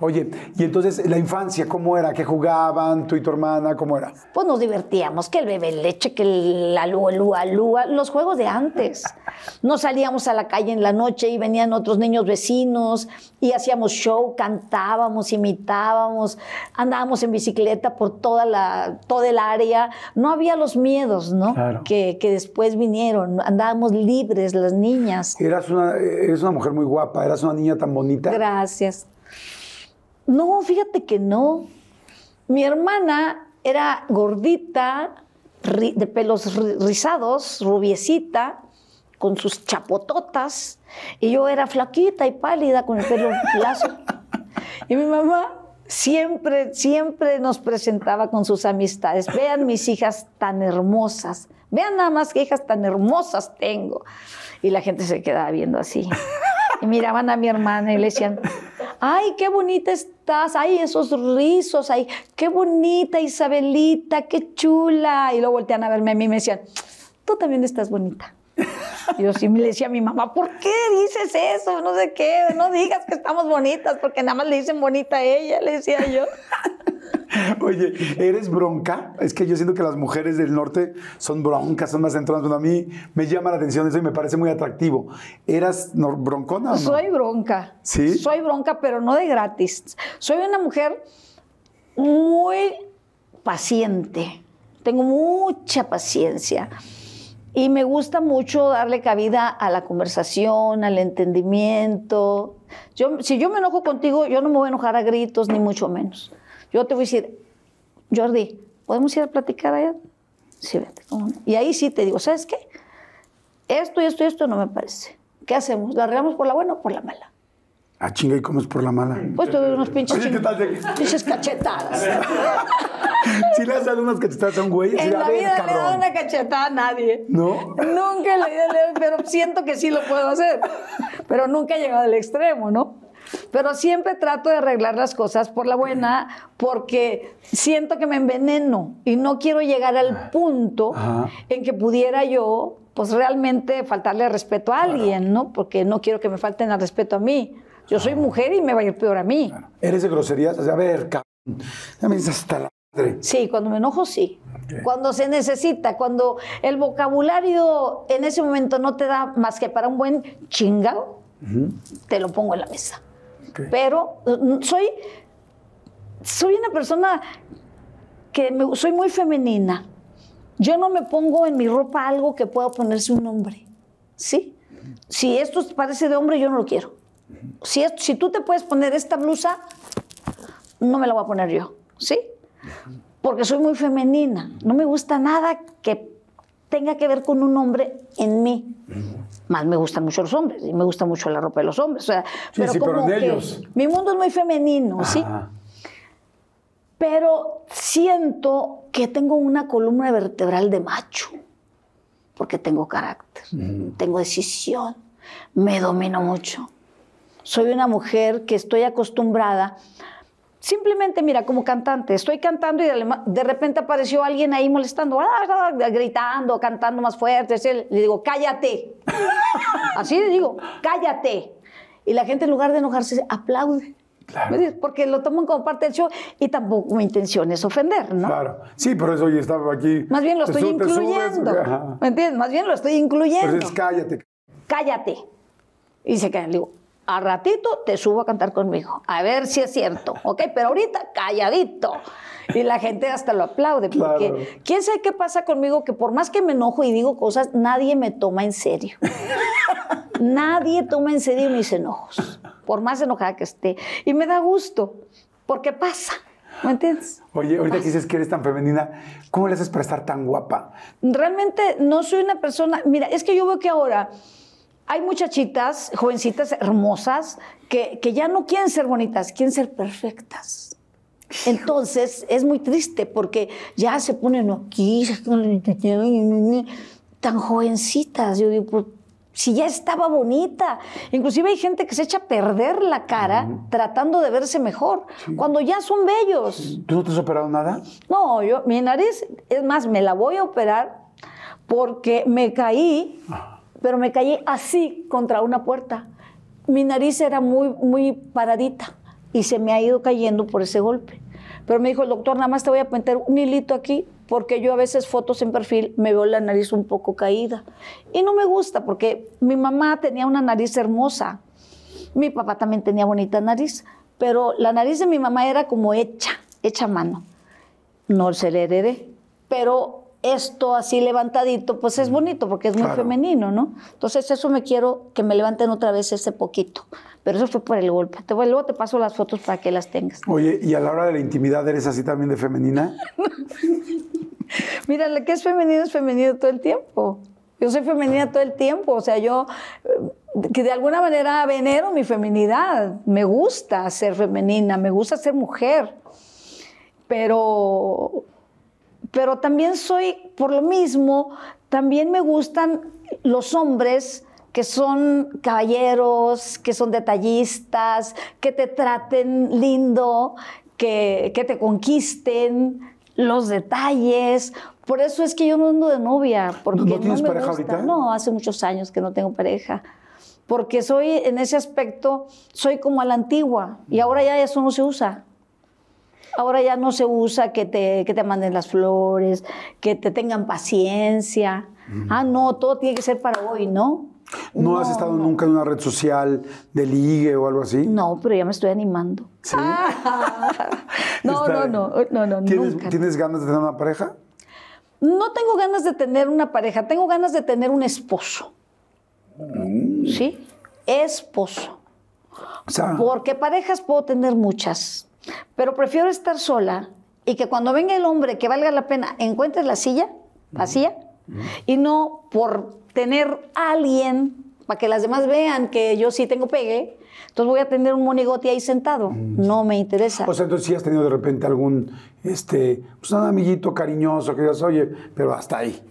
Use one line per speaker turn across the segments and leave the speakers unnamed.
Oye, y entonces la infancia, ¿cómo era? ¿Qué jugaban tú y tu hermana? ¿Cómo era?
Pues nos divertíamos, que el bebé leche, que la lúa, lúa, lúa, los juegos de antes. No salíamos a la calle en la noche y venían otros niños vecinos y hacíamos show, cantábamos, imitábamos, andábamos en bicicleta por toda la, todo el área. No había los miedos, ¿no? Claro. Que, que, después vinieron, andábamos libres las niñas.
Eras una, eres una mujer muy guapa, eras una niña tan bonita.
Gracias. No, fíjate que no. Mi hermana era gordita, de pelos rizados, rubiecita, con sus chapototas, y yo era flaquita y pálida con el pelo lazo. Y mi mamá siempre, siempre nos presentaba con sus amistades. Vean mis hijas tan hermosas. Vean nada más qué hijas tan hermosas tengo. Y la gente se quedaba viendo así. Y miraban a mi hermana y le decían, ay, qué bonita es estás? Ay, esos rizos, ay, qué bonita Isabelita, qué chula. Y luego voltean a verme a mí y me decían, tú también estás bonita. yo sí me decía a mi mamá, ¿por qué dices eso? No sé qué, no digas que estamos bonitas, porque nada más le dicen bonita a ella, le decía yo.
Oye, ¿eres bronca? Es que yo siento que las mujeres del norte son broncas, son más centradas. pero a mí me llama la atención eso y me parece muy atractivo. ¿Eras broncona no? Soy
bronca. ¿Sí? Soy bronca, pero no de gratis. Soy una mujer muy paciente. Tengo mucha paciencia. Y me gusta mucho darle cabida a la conversación, al entendimiento. Yo, si yo me enojo contigo, yo no me voy a enojar a gritos, ni mucho menos. Yo te voy a decir, Jordi, ¿podemos ir a platicar allá? Sí, vete. Y ahí sí te digo, ¿sabes qué? Esto y esto y esto no me parece. ¿Qué hacemos? ¿La regamos por la buena o por la mala?
Ah, chinga, ¿y cómo es por la mala? Pues te doy
unos pinches, Oye, ¿qué cachetadas.
si le has dado unas cachetadas a un güey, en la, vida le he dado una
cachetada a nadie. ¿No? Nunca le he dado, pero siento que sí lo puedo hacer. Pero nunca he llegado al extremo, ¿no? Pero siempre trato de arreglar las cosas por la buena, porque siento que me enveneno y no quiero llegar al ah, punto en que pudiera yo, pues realmente faltarle respeto a alguien, ¿no? Porque no quiero que me falten al respeto a mí. Yo soy ah. mujer y me va a ir peor a mí.
Eres de groserías, a ver, cabrón. Ya me dices hasta la
madre. Sí, cuando me enojo, sí. Cuando se necesita, cuando el vocabulario en ese momento no te da más que para un buen chingado, te lo pongo en la mesa. Pero eh, soy, soy una persona que me, soy muy femenina. Yo no me pongo en mi ropa algo que pueda ponerse un hombre. ¿Sí? Si esto parece de hombre, yo no lo quiero. Si, si tú te puedes poner esta blusa, no me la voy a poner yo. ¿Sí? Porque soy muy femenina. No me gusta nada que tenga que ver con un hombre en mí. Más me gustan mucho los hombres y me gusta mucho la ropa de los hombres. O sea, pero como que Mi mundo es muy femenino, ¿sí? Pero siento que tengo una columna vertebral de macho, porque tengo carácter, tengo decisión, me domino mucho. Soy una mujer que estoy acostumbrada Simplemente, mira, como cantante, estoy cantando y de, repente apareció alguien ahí molestando, ah, ah, ah, gritando, cantando más fuerte. Le digo, cállate. Así le digo, cállate. Y la gente en lugar de enojarse aplaude. Porque lo toman como parte del show y tampoco mi intención es ofender, ¿no? Claro.
Sí, por eso yo estaba aquí. Más bien lo estoy incluyendo.
¿Me entiendes? Más bien lo estoy incluyendo. Entonces cállate. Cállate. Y se caen, Le digo, a ratito te subo a cantar conmigo, a ver si es cierto, ¿ok? Pero ahorita calladito. Y la gente hasta lo aplaude, porque quién sabe qué pasa conmigo, que por más que me enojo y digo cosas, nadie me toma en serio. nadie toma en serio mis enojos, por más enojada que esté. Y me da gusto, porque pasa. ¿Me entiendes?
Oye, ahorita que dices que eres tan femenina, ¿cómo le haces para
estar tan guapa? Realmente no soy una persona. Mira, es que yo veo que ahora hay muchachitas, jovencitas hermosas, que, ya no quieren ser bonitas, quieren ser perfectas. Entonces es muy triste porque ya se ponen aquí, tan jovencitas. Yo digo, pues, si ya estaba bonita. Inclusive hay gente que se echa a perder la cara tratando de verse mejor, cuando ya son bellos.
¿Tú no te has operado nada?
No, yo, mi nariz, es más, me la voy a operar porque me caí. Ah pero me caí así contra una puerta. Mi nariz era muy, muy paradita y se me ha ido cayendo por ese golpe. Pero me dijo el doctor, nada más te voy a poner un hilito aquí porque yo a veces fotos en perfil me veo la nariz un poco caída. Y no me gusta porque mi mamá tenía una nariz hermosa, mi papá también tenía bonita nariz, pero la nariz de mi mamá era como hecha, hecha a mano. No se le heredé, pero esto así levantadito, pues es mm, bonito porque es muy femenino, ¿no? Entonces eso me quiero que me levanten otra vez ese poquito. Pero eso fue por el golpe. Te luego te paso las fotos para que las tengas.
Oye, ¿y a la hora de la intimidad eres así también de femenina?
Mira, lo que es femenino es femenino todo el tiempo. Yo soy femenina todo el tiempo, o sea, yo eh, que de alguna manera venero mi feminidad, me gusta ser femenina, me gusta ser mujer, pero pero también soy, por lo mismo, también me gustan los hombres que son caballeros, que son detallistas, que te traten lindo, que, que te conquisten, los detalles. Por eso es que yo no ando de novia. Porque ¿No, tienes me pareja gusta. No, hace muchos años que no tengo pareja. Porque soy, en ese aspecto, soy como a la antigua. Y ahora ya eso no se usa. Ahora ya no se usa que te, que te manden las flores, que te tengan paciencia. Ah, no, todo tiene que ser para hoy, ¿no? ¿No, has estado
nunca en una red social de ligue o algo así?
No, pero ya me estoy animando.
no, no, no, no, no, ¿tienes, nunca. ¿Tienes ganas de tener una pareja?
No tengo ganas de tener una pareja, tengo ganas de tener un esposo. Mm. ¿Sí? Esposo. O sea, Porque parejas puedo tener muchas. Pero prefiero estar sola y que cuando venga el hombre que valga la pena, encuentres la silla vacía y no por tener alguien para que las demás vean que yo sí tengo pegue, entonces voy a tener un monigote ahí sentado. No me interesa. O pues
sea, entonces si has tenido de repente algún, este, pues un amiguito cariñoso que digas, oye, pero hasta ahí.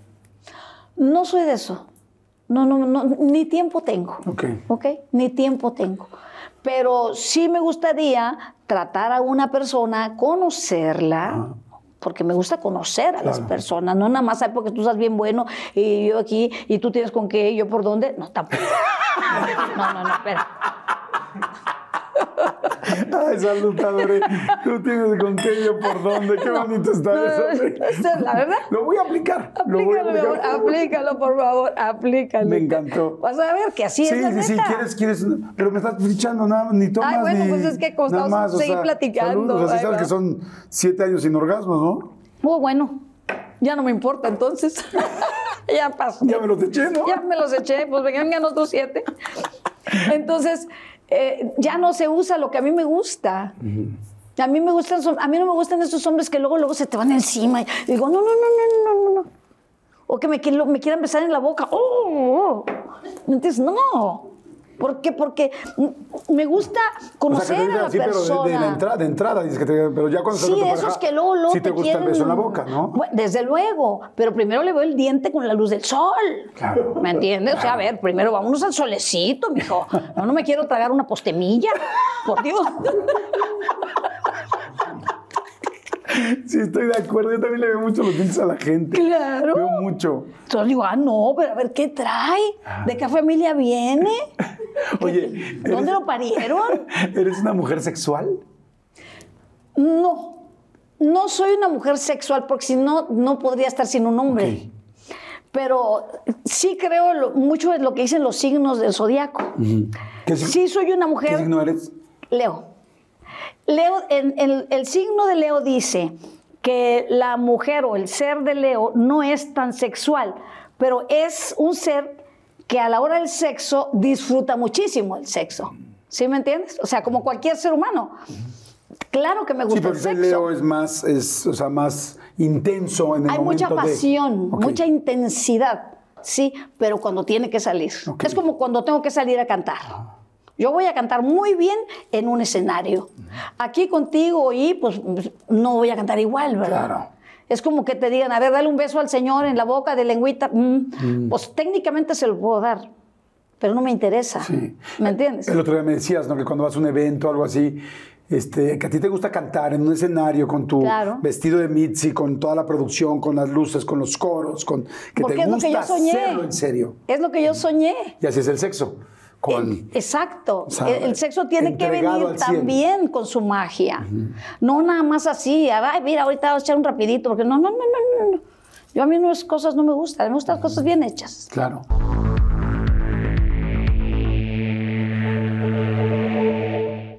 No soy de eso. No, no, no, ni tiempo tengo. Ok. Ok, ni tiempo tengo pero sí me gustaría tratar a una persona, conocerla. Ah. porque me gusta conocer a las personas, no nada más porque tú estás bien bueno y yo aquí y tú tienes con qué, yo por dónde, no tampoco. No, no, no, espera.
Ay, ah, saludador, tú tienes con qué yo por dónde, qué bonito está no, eso. Esa es la verdad. Lo voy a aplicar. Aplícalo, lo voy a aplicar. aplícalo,
por favor, aplícalo. Me encantó. Vas a ver que así sí, es. La sí, sí, quieres,
quieres, pero me estás fichando nada, ni tomas. Ay, bueno, pues es que como seguir platicando. Saludos, así sabes que son siete años sin orgasmos, ¿no?
Oh, bueno, ya no me importa entonces. ya pasó. Ya me los eché, ¿no? Ya me los eché, pues vengan otros siete. Entonces, eh, ya no se usa lo que a mí me gusta. A mí me gustan, a mí no me gustan esos hombres que luego luego se te van encima. Y digo, no, no, no, no, no, no, no. O que me, me quieran besar en la boca. Oh, oh, oh. Entonces, no. ¿Por qué? Porque me gusta conocer a la persona. Pero de, entrada,
entrada, dices que te, pero ya cuando Sí, eso esos que luego, luego te, gusta el beso en la boca, ¿no?
desde luego, pero primero le veo el diente con la luz del sol. Claro. ¿Me entiendes? O sea, a ver, primero vámonos al solecito, mijo. No, no me quiero tragar una postemilla, por Dios.
Sí, estoy de acuerdo. Yo también le veo mucho los a la gente.
Claro. Veo mucho. Entonces digo, ah, no, pero a ver qué trae. Ah. ¿De qué familia viene? Oye. ¿Dónde lo parieron?
¿Eres una mujer sexual?
No. No soy una mujer sexual porque si no, no podría estar sin un hombre. Pero sí creo mucho en lo que dicen los signos del zodiaco. Sí, soy una mujer. ¿Qué signo eres? Leo. Leo, en, el signo de Leo dice que la mujer o el ser de Leo no es tan sexual, pero es un ser que a la hora del sexo disfruta muchísimo el sexo. ¿Sí me entiendes? O sea, como cualquier ser humano. Claro que me gusta sí, pero
el Leo es más, es, sea, más intenso en el Hay mucha pasión,
mucha intensidad, sí, pero cuando tiene que salir. Es como cuando tengo que salir a cantar. Yo voy a cantar muy bien en un escenario. Aquí contigo y pues no voy a cantar igual, ¿verdad? Claro. Es como que te digan, a ver, dale un beso al Señor en la boca de lengüita. Mm. Mm. Pues técnicamente se lo puedo dar, pero no me interesa. Sí. ¿Me entiendes? El
otro día me decías, ¿no? Que cuando vas a un evento o algo así, este, que a ti te gusta cantar en un escenario con tu vestido de mitzi, con toda la producción, con las luces, con los coros, con que Porque te gusta hacerlo en serio.
Es lo que yo mm. soñé.
Y así es el sexo.
Exacto. el, sexo tiene que venir también con su magia. No nada más así, ay, mira, ahorita voy a echar un rapidito, porque no, no, no, no, no. Yo a mí no cosas no me gustan, me gustan cosas bien hechas. Claro.